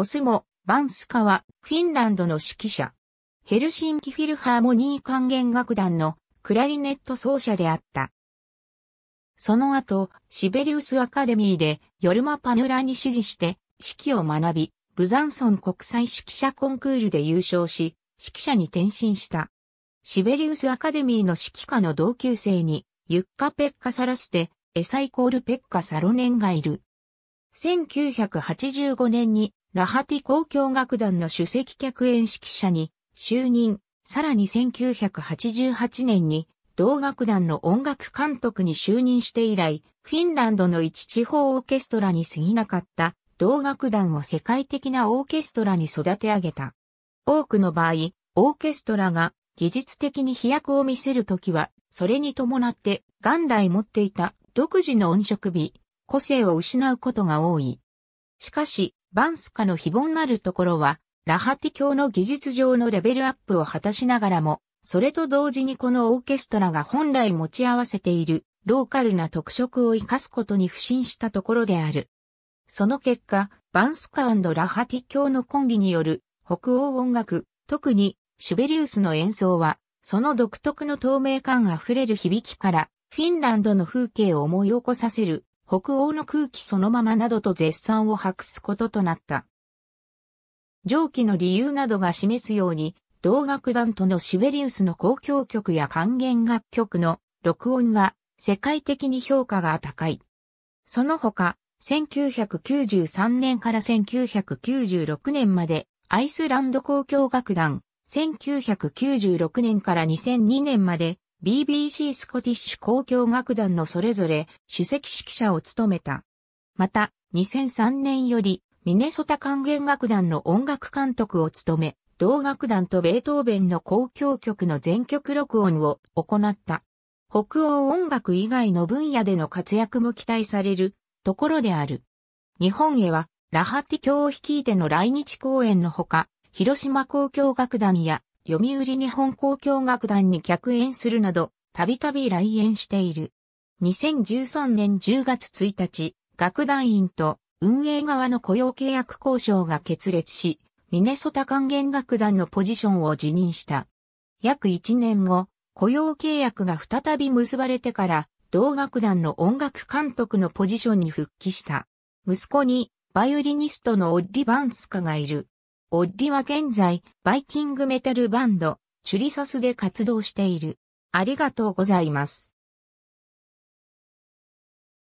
オスモ、バンスカは、フィンランドの指揮者。ヘルシンキフィルハーモニー管弦楽団のクラリネット奏者であった。その後、シベリウスアカデミーで、ヨルマ・パヌラに指示して、指揮を学び、ブザンソン国際指揮者コンクールで優勝し、指揮者に転身した。シベリウスアカデミーの指揮下の同級生に、ユッカ・ペッカ・サラステ、エサイコール・ペッカ・サロネンがいる。1985年にラハティ交響楽団の主席客演指揮者に就任、さらに1988年に同楽団の音楽監督に就任して以来、フィンランドの一地方オーケストラに過ぎなかった同楽団を世界的なオーケストラに育て上げた。多くの場合、オーケストラが技術的に飛躍を見せるときは、それに伴って元来持っていた独自の音色美、個性を失うことが多い。しかし、バンスカの非凡なるところは、ラハティ教の技術上のレベルアップを果たしながらも、それと同時にこのオーケストラが本来持ち合わせているローカルな特色を活かすことに不信したところである。その結果、バンスカラハティ教のコンビによる北欧音楽、特にシュベリウスの演奏は、その独特の透明感あふれる響きから、フィンランドの風景を思い起こさせる北欧の空気そのままなどと絶賛を博すこととなった。上記の理由などが示すように、同楽団とのシベリウスの公共曲や還元楽曲の録音は世界的に評価が高い。その他、1993年から1996年までアイスランド公共楽団、1996年から2002年まで BBC スコティッシュ交響楽団のそれぞれ主席指揮者を務めた。また、2003年よりミネソタ管弦楽団の音楽監督を務め、同楽団とベートーベンの交響曲の全曲録音を行った。北欧音楽以外の分野での活躍も期待されるところである。日本へは、ラハティ教を率いての来日公演のほか、広島交響楽団や読売日本交響楽団に客演するなど、たびたび来園している。2013年10月1日、楽団員と運営側の雇用契約交渉が決裂し、ミネソタ管弦楽団のポジションを辞任した。約1年後、雇用契約が再び結ばれてから、同楽団の音楽監督のポジションに復帰した。息子に、バイオリニストのオッリ・バンスカがいる。オッリは現在、バイキングメタルバンド、チュリサスで活動している。ありがとうございます。